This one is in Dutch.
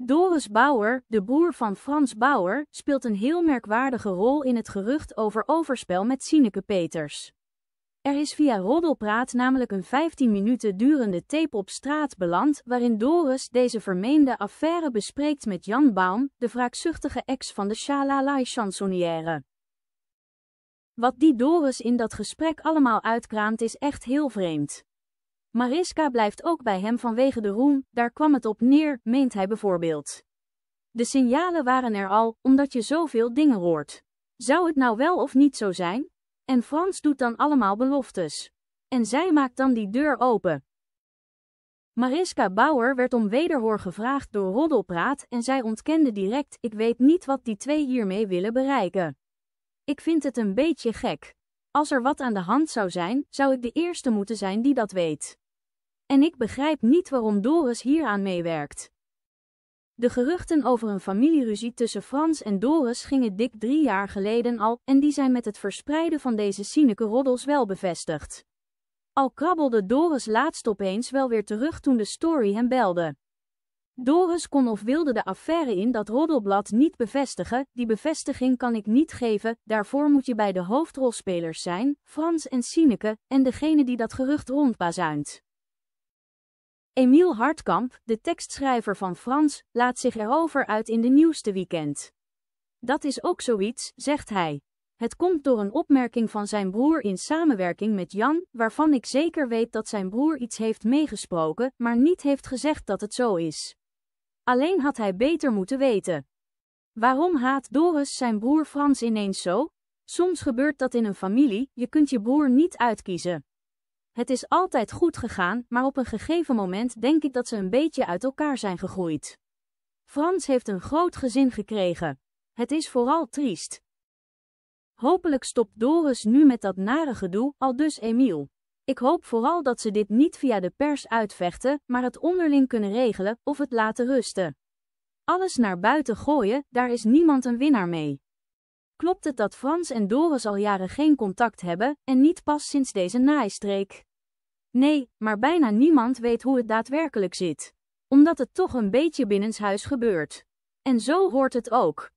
Doris Bauer, de broer van Frans Bauer, speelt een heel merkwaardige rol in het gerucht over overspel met Sineke Peters. Er is via Roddelpraat namelijk een 15 minuten durende tape op straat beland, waarin Doris deze vermeende affaire bespreekt met Jan Baum, de wraakzuchtige ex van de Shalalai chansonnière. Wat die Doris in dat gesprek allemaal uitkraamt is echt heel vreemd. Mariska blijft ook bij hem vanwege de roem, daar kwam het op neer, meent hij bijvoorbeeld. De signalen waren er al, omdat je zoveel dingen hoort. Zou het nou wel of niet zo zijn? En Frans doet dan allemaal beloftes. En zij maakt dan die deur open. Mariska Bauer werd om wederhoor gevraagd door Roddelpraat en zij ontkende direct, ik weet niet wat die twee hiermee willen bereiken. Ik vind het een beetje gek. Als er wat aan de hand zou zijn, zou ik de eerste moeten zijn die dat weet en ik begrijp niet waarom Doris hieraan meewerkt. De geruchten over een familieruzie tussen Frans en Doris gingen dik drie jaar geleden al, en die zijn met het verspreiden van deze cynische roddels wel bevestigd. Al krabbelde Doris laatst opeens wel weer terug toen de story hem belde. Doris kon of wilde de affaire in dat roddelblad niet bevestigen, die bevestiging kan ik niet geven, daarvoor moet je bij de hoofdrolspelers zijn, Frans en Sineke, en degene die dat gerucht rondbazuint. Emiel Hartkamp, de tekstschrijver van Frans, laat zich erover uit in de nieuwste weekend. Dat is ook zoiets, zegt hij. Het komt door een opmerking van zijn broer in samenwerking met Jan, waarvan ik zeker weet dat zijn broer iets heeft meegesproken, maar niet heeft gezegd dat het zo is. Alleen had hij beter moeten weten. Waarom haat Doris zijn broer Frans ineens zo? Soms gebeurt dat in een familie, je kunt je broer niet uitkiezen. Het is altijd goed gegaan, maar op een gegeven moment denk ik dat ze een beetje uit elkaar zijn gegroeid. Frans heeft een groot gezin gekregen. Het is vooral triest. Hopelijk stopt Doris nu met dat nare gedoe, al dus Emiel. Ik hoop vooral dat ze dit niet via de pers uitvechten, maar het onderling kunnen regelen of het laten rusten. Alles naar buiten gooien, daar is niemand een winnaar mee klopt het dat Frans en Doris al jaren geen contact hebben en niet pas sinds deze naaistreek. Nee, maar bijna niemand weet hoe het daadwerkelijk zit. Omdat het toch een beetje binnenshuis gebeurt. En zo hoort het ook.